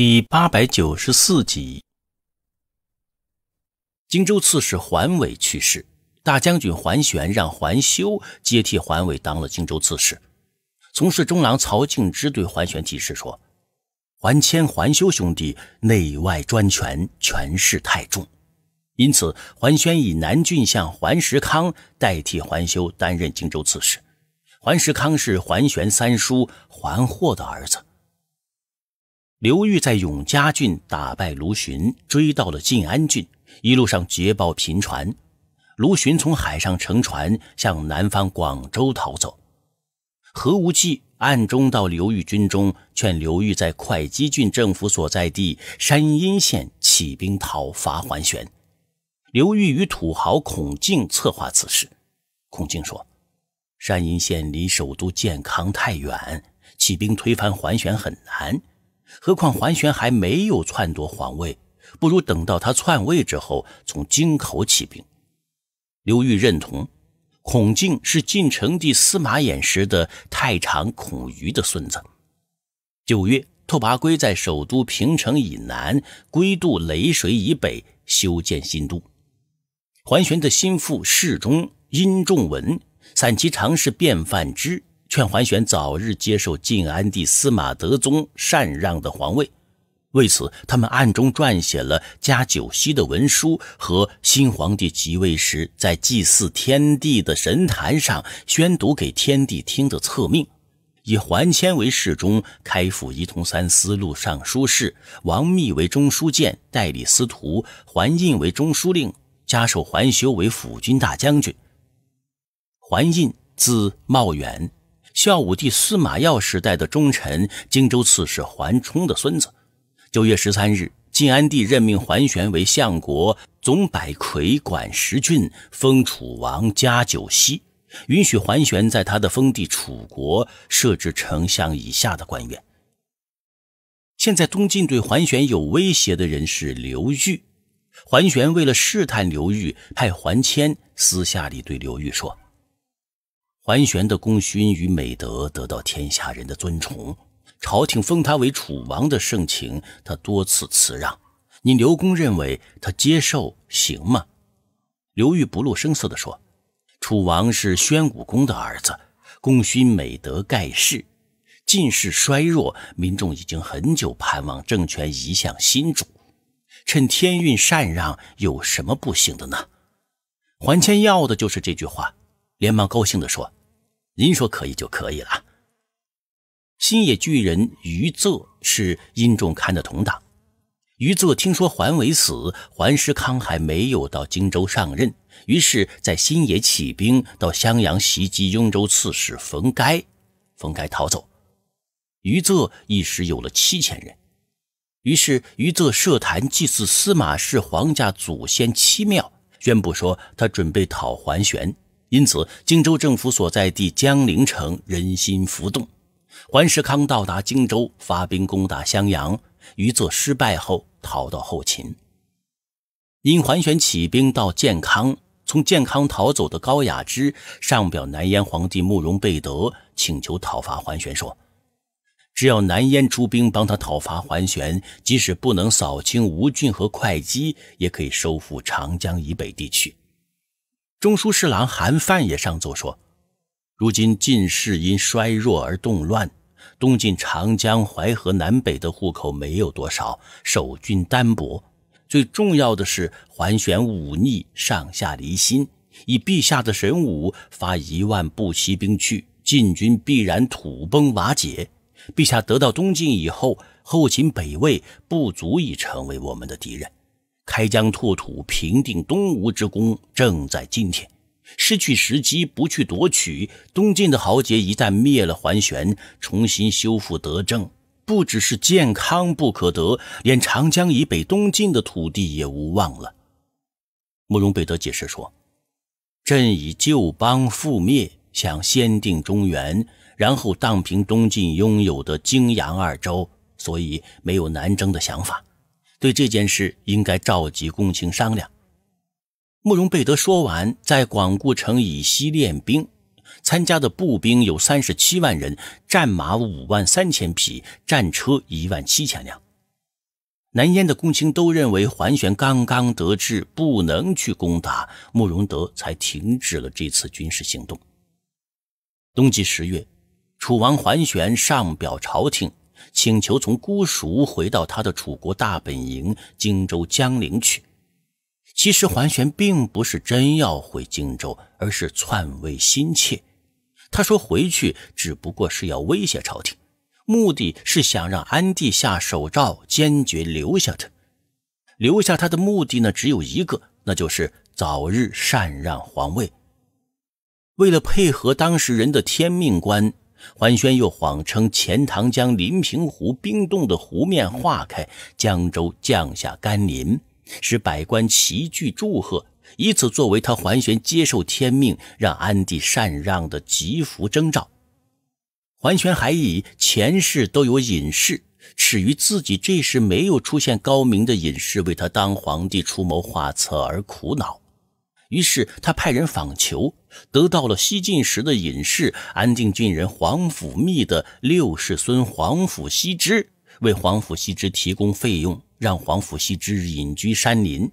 第八百九十四集，荆州刺史桓伟去世，大将军桓玄让桓修接替桓伟当了荆州刺史。从事中郎曹敬之对桓玄提示说：“桓谦、桓修兄弟内外专权，权势太重，因此桓玄以南郡相桓石康代替桓修担任荆州刺史。桓石康是桓玄三叔桓获的儿子。”刘裕在永嘉郡打败卢循，追到了晋安郡，一路上捷报频传。卢循从海上乘船向南方广州逃走。何无忌暗中到刘裕军中，劝刘裕在会稽郡政府所在地山阴县起兵讨伐桓玄。刘裕与土豪孔敬策划此事。孔敬说：“山阴县离首都建康太远，起兵推翻桓玄很难。”何况桓玄还没有篡夺皇位，不如等到他篡位之后，从京口起兵。刘裕认同。孔敬是晋成帝司马衍时的太常孔瑜的孙子。九月，拓跋圭在首都平城以南，归度雷水以北修建新都。桓玄的心腹侍中殷仲文、散骑常侍卞范之。劝桓玄早日接受晋安帝司马德宗禅让的皇位。为此，他们暗中撰写了加九锡的文书和新皇帝即位时在祭祀天地的神坛上宣读给天帝听的册命，以桓谦为侍中，开府仪同三司，录尚书事；王密为中书监，代理司徒；桓胤为中书令，加授桓修为辅军大将军。桓胤字茂远。孝武帝司马曜时代的忠臣、荆州刺史桓冲的孙子。九月十三日，晋安帝任命桓玄为相国、总百魁管十郡，封楚王，加九锡，允许桓玄在他的封地楚国设置丞相以下的官员。现在东晋对桓玄有威胁的人是刘裕。桓玄为了试探刘裕，派桓谦私下里对刘裕说。桓玄的功勋与美德得到天下人的尊崇，朝廷封他为楚王的盛情，他多次辞让。你刘公认为他接受行吗？刘裕不露声色地说：“楚王是宣武公的儿子，功勋美德盖世，晋室衰弱，民众已经很久盼望政权移向新主，趁天运禅让有什么不行的呢？”桓谦要的就是这句话，连忙高兴地说。您说可以就可以了。新野巨人于泽是殷仲堪的同党。于泽听说桓伟死，桓石康还没有到荆州上任，于是，在新野起兵，到襄阳袭击雍州刺史冯该，冯该逃走。于泽一时有了七千人，于是于泽设坛祭祀司马氏皇家祖先七庙，宣布说他准备讨桓玄。因此，荆州政府所在地江陵城人心浮动。桓世康到达荆州，发兵攻打襄阳，余作失败后逃到后秦。因桓玄起兵到建康，从建康逃走的高雅之上表南燕皇帝慕容备德，请求讨伐桓玄，说：“只要南燕出兵帮他讨伐桓玄，即使不能扫清吴郡和会稽，也可以收复长江以北地区。”中书侍郎韩范也上奏说：“如今晋室因衰弱而动乱，东晋长江、淮河南北的户口没有多少，守军单薄。最重要的是，桓玄忤逆，上下离心。以陛下的神武，发一万步骑兵去，晋军必然土崩瓦解。陛下得到东晋以后，后秦、北魏不足以成为我们的敌人。”开疆拓土、平定东吴之功正在今天，失去时机不去夺取东晋的豪杰，一旦灭了桓玄，重新修复德政，不只是健康不可得，连长江以北东晋的土地也无望了。慕容贝德解释说：“朕以旧邦覆灭，想先定中原，然后荡平东晋拥有的荆扬二州，所以没有南征的想法。”对这件事应该召集公卿商量。慕容贝德说完，在广固城以西练兵，参加的步兵有三十七万人，战马五万三千匹，战车一万七千辆。南燕的公卿都认为桓玄刚刚得志，不能去攻打慕容德，才停止了这次军事行动。冬季十月，楚王桓玄上表朝廷。请求从姑熟回到他的楚国大本营荆州江陵去。其实桓玄并不是真要回荆州，而是篡位心切。他说回去只不过是要威胁朝廷，目的是想让安帝下手诏，坚决留下他。留下他的目的呢，只有一个，那就是早日禅让皇位。为了配合当事人的天命观。桓玄又谎称钱塘江临平湖冰冻的湖面化开，江州降下甘霖，使百官齐聚祝贺，以此作为他桓玄接受天命、让安帝禅让的吉福征兆。桓玄还以前世都有隐士，耻于自己这时没有出现高明的隐士为他当皇帝出谋划策而苦恼。于是他派人访求，得到了西晋时的隐士安定郡人皇甫谧的六世孙皇甫羲之。为皇甫羲之提供费用，让皇甫羲之隐居山林。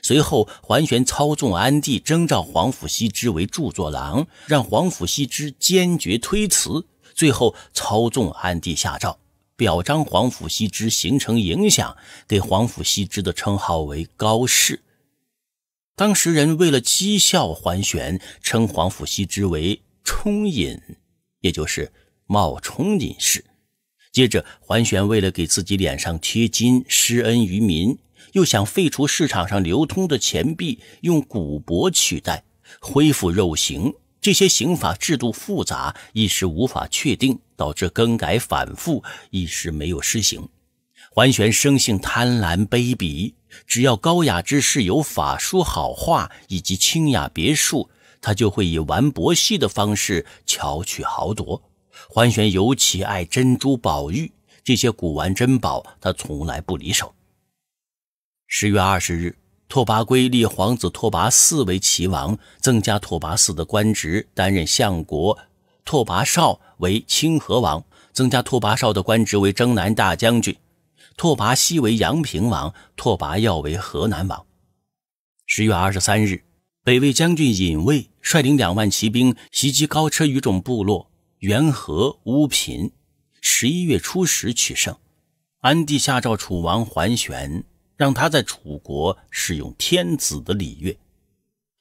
随后，桓玄操纵安帝征召皇甫羲之为著作郎，让皇甫羲之坚决推辞。最后，操纵安帝下诏表彰皇甫羲之，形成影响，给皇甫羲之的称号为高士。当时人为了讥笑桓玄，称皇甫羲之为冲隐，也就是冒充隐士。接着，桓玄为了给自己脸上贴金，施恩于民，又想废除市场上流通的钱币，用古帛取代，恢复肉刑。这些刑法制度复杂，一时无法确定，导致更改反复，一时没有施行。桓玄生性贪婪卑鄙。只要高雅之士有法书、好画以及清雅别墅，他就会以玩博戏的方式巧取豪夺。桓玄尤其爱珍珠宝玉这些古玩珍宝，他从来不离手。十月二十日，拓跋圭立皇子拓跋嗣为齐王，增加拓跋嗣的官职，担任相国；拓跋绍为清河王，增加拓跋绍的官职为征南大将军。拓跋熙为阳平王，拓跋耀为河南王。十月二十三日，北魏将军尹卫率领两万骑兵袭击高车于种部落，元和乌嫔。十一月初十，取胜。安帝下诏楚王桓玄，让他在楚国使用天子的礼乐。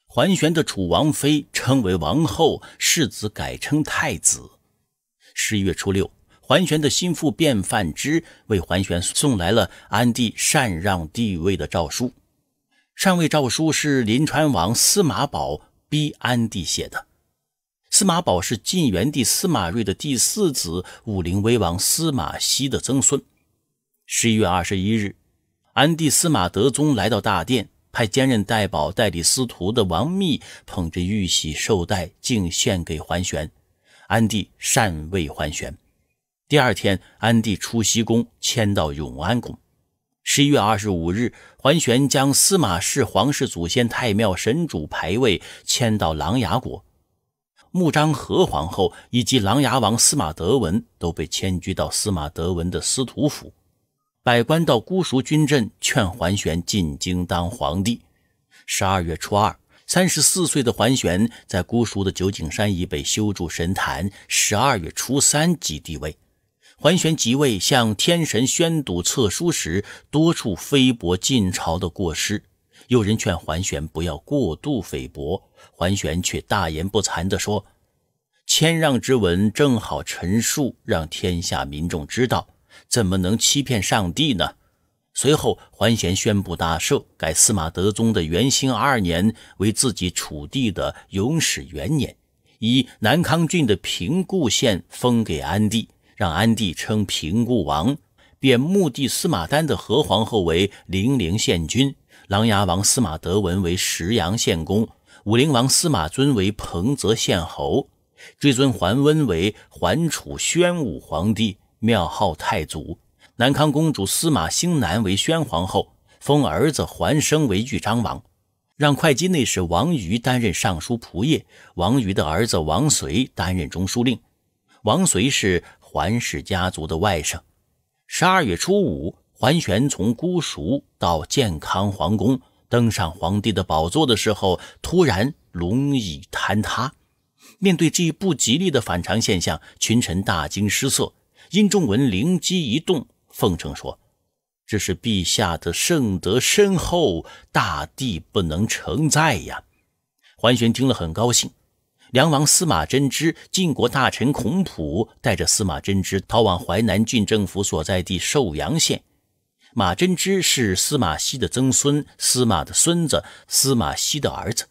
桓玄的楚王妃称为王后，世子改称太子。十一月初六。桓玄的心腹卞范之为桓玄送来了安帝禅让帝位的诏书。禅位诏书是临川王司马宝逼安帝写的。司马宝是晋元帝司马睿的第四子、武陵威王司马熙的曾孙。十一月二十一日，安帝司马德宗来到大殿，派兼任代宝代理司徒的王密捧着玉玺绶带敬献给桓玄，安帝禅位桓玄。第二天，安帝出西宫，迁到永安宫。十一月二十五日，桓玄将司马氏皇室祖先太庙神主牌位迁到琅琊国，穆彰和皇后以及琅琊王司马德文都被迁居到司马德文的司徒府。百官到姑孰军镇劝桓玄进京当皇帝。十二月初二，三十四岁的桓玄在姑孰的九景山以北修筑神坛。十二月初三即帝位。桓玄即位，向天神宣读册书时，多处菲薄晋朝的过失。有人劝桓玄不要过度菲薄，桓玄却大言不惭地说：“谦让之文正好陈述，让天下民众知道，怎么能欺骗上帝呢？”随后，桓玄宣布大赦，改司马德宗的元兴二年为自己楚地的永始元年，以南康郡的平固县封给安帝。让安帝称平固王，贬墓地司马丹的何皇后为零陵县君，琅琊王司马德文为石阳县公，武陵王司马尊为彭泽县侯，追尊桓温为桓楚宣武皇帝，庙号太祖。南康公主司马兴南为宣皇后，封儿子桓生为豫章王，让会稽内史王瑜担任尚书仆射，王瑜的儿子王随担任中书令，王随是。桓氏家族的外甥。十二月初五，桓玄从姑孰到建康皇宫登上皇帝的宝座的时候，突然龙椅坍塌。面对这一不吉利的反常现象，群臣大惊失色。殷仲文灵机一动，奉承说：“这是陛下的圣德深厚，大地不能承载呀。”桓玄听了很高兴。梁王司马真之，晋国大臣孔普带着司马真之逃往淮南郡政府所在地寿阳县。马真之是司马熙的曾孙，司马的孙子，司马熙的儿子。